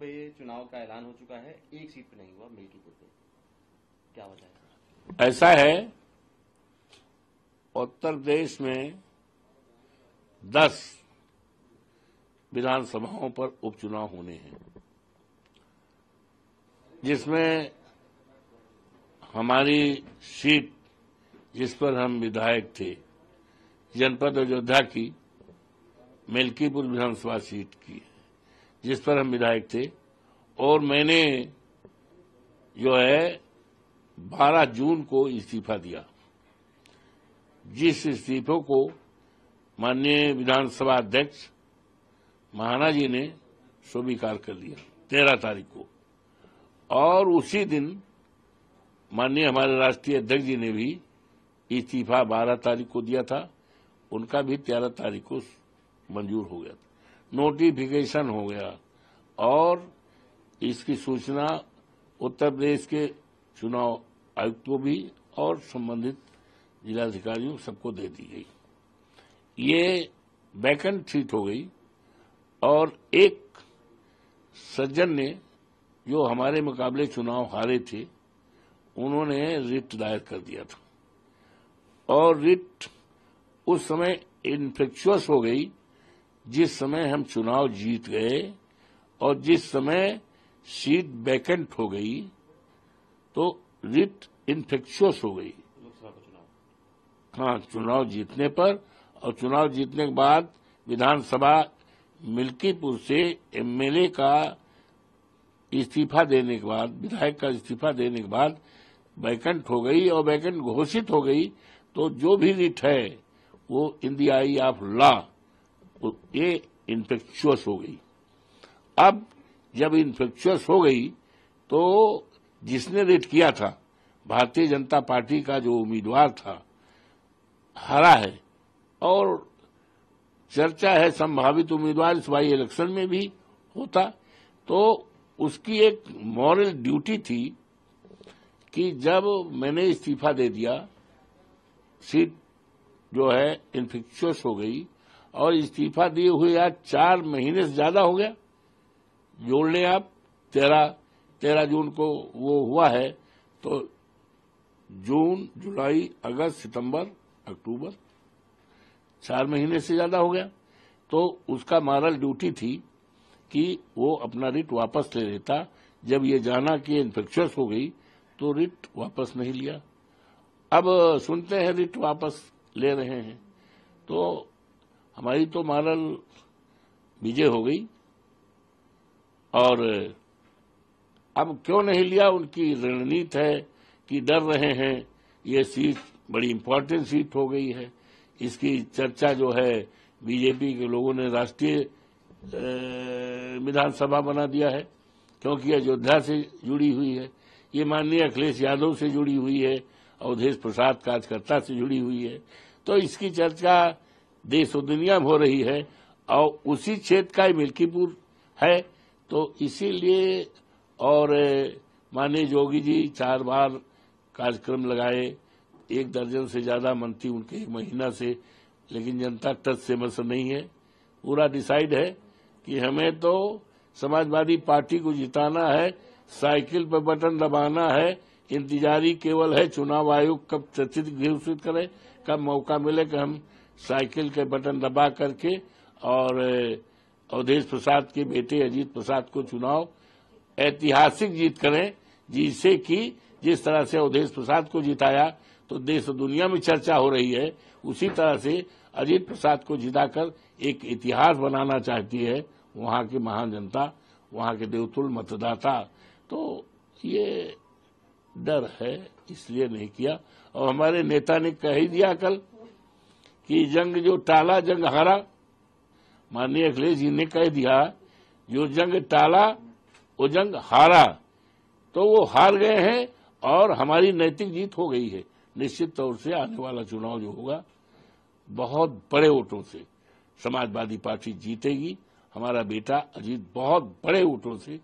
पे चुनाव का ऐलान हो चुका है एक सीट पे नहीं हुआ मिल्कीपुर पे क्या वजह है ऐसा है उत्तर प्रदेश में दस विधानसभाओं पर उपचुनाव होने हैं जिसमें हमारी सीट जिस पर हम विधायक थे जनपद अयोध्या की मिल्कीपुर विधानसभा सीट की है जिस पर हम विधायक थे और मैंने जो है 12 जून को इस्तीफा दिया जिस इस्तीफे को माननीय विधानसभा अध्यक्ष महाना जी ने स्वीकार कर लिया तेरह तारीख को और उसी दिन माननीय हमारे राष्ट्रीय अध्यक्ष जी ने भी इस्तीफा बारह तारीख को दिया था उनका भी तेरह तारीख को मंजूर हो गया था नोटिफिकेशन हो गया और इसकी सूचना उत्तर प्रदेश के चुनाव आयुक्त को भी और संबंधित जिलाधिकारियों सबको दे दी गई ये वैकेंट सीट हो गई और एक सज्जन ने जो हमारे मुकाबले चुनाव हारे थे उन्होंने रिट दायर कर दिया था और रिट उस समय इन्फेक्चुअस हो गई जिस समय हम चुनाव जीत गए और जिस समय सीट वैकेंट हो गई तो रिट इन्फेक्शियस हो गई हाँ चुनाव जीतने पर और चुनाव जीतने के बाद विधानसभा मिल्कीपुर से एमएलए का इस्तीफा देने के बाद विधायक का इस्तीफा देने के बाद वैकेंट हो गई और वैकेंट घोषित हो गई तो जो भी रिट है वो इन दी आई ऑफ लॉ ये इन्फेक्चुअस हो गई अब जब इन्फेक्चुअस हो गई तो जिसने रेट किया था भारतीय जनता पार्टी का जो उम्मीदवार था हरा है और चर्चा है संभावित उम्मीदवार इस बाई इलेक्शन में भी होता तो उसकी एक मॉरल ड्यूटी थी कि जब मैंने इस्तीफा दे दिया सीट जो है इन्फेक्चुअस हो गई और इस्तीफा दिए हुए आज चार महीने से ज्यादा हो गया जोड़ लें आप तेरह तेरह जून को वो हुआ है तो जून जुलाई अगस्त सितंबर अक्टूबर चार महीने से ज्यादा हो गया तो उसका मॉरल ड्यूटी थी कि वो अपना रिट वापस ले लेता जब ये जाना कि इन्फेक्शस हो गई तो रिट वापस नहीं लिया अब सुनते हैं रिट वापस ले रहे हैं तो हमारी तो मारल विजय हो गई और अब क्यों नहीं लिया उनकी रणनीति है कि डर रहे हैं ये सीट बड़ी इम्पोर्टेंट सीट हो गई है इसकी चर्चा जो है बीजेपी के लोगों ने राष्ट्रीय विधानसभा बना दिया है क्योंकि अयोध्या से जुड़ी हुई है ये माननीय अखिलेश यादव से जुड़ी हुई है अवधेश प्रसाद कार्यकर्ता से जुड़ी हुई है तो इसकी चर्चा देश और दुनिया में हो रही है और उसी क्षेत्र का ही मिल्कीपुर है तो इसीलिए और माननीय जोगी जी चार बार कार्यक्रम लगाए एक दर्जन से ज्यादा मंत्री उनके एक महीना से लेकिन जनता तथ से मस नहीं है पूरा डिसाइड है कि हमें तो समाजवादी पार्टी को जिताना है साइकिल पर बटन दबाना है इंतजारी केवल है चुनाव आयोग कब चर्चित घोषित करे कब मौका मिले कि हम साइकिल के बटन दबा करके और अवधेश प्रसाद के बेटे अजीत प्रसाद को चुनाव ऐतिहासिक जीत करें जिससे कि जिस तरह से अवधेश प्रसाद को जिताया तो देश दुनिया में चर्चा हो रही है उसी तरह से अजीत प्रसाद को जिताकर एक इतिहास बनाना चाहती है वहां की महान जनता वहां के देवतुल मतदाता तो ये डर है इसलिए नहीं किया और हमारे नेता ने कह ही दिया कल कि जंग जो टाला जंग हारा माननीय अखिलेश जी ने कह दिया जो जंग टाला वो जंग हारा तो वो हार गए हैं और हमारी नैतिक जीत हो गई है निश्चित तौर से आने वाला चुनाव जो होगा बहुत बड़े वोटों से समाजवादी पार्टी जीतेगी हमारा बेटा अजीत बहुत बड़े वोटों से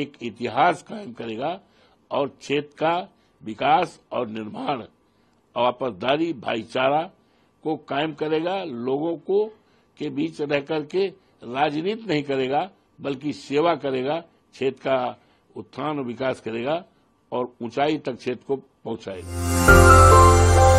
एक इतिहास कायम करेगा और क्षेत्र का विकास और निर्माण आपसदारी भाईचारा को कायम करेगा लोगों को के बीच रह करके राजनीति नहीं करेगा बल्कि सेवा करेगा क्षेत्र का उत्थान और विकास करेगा और ऊंचाई तक क्षेत्र को पहुंचाएगा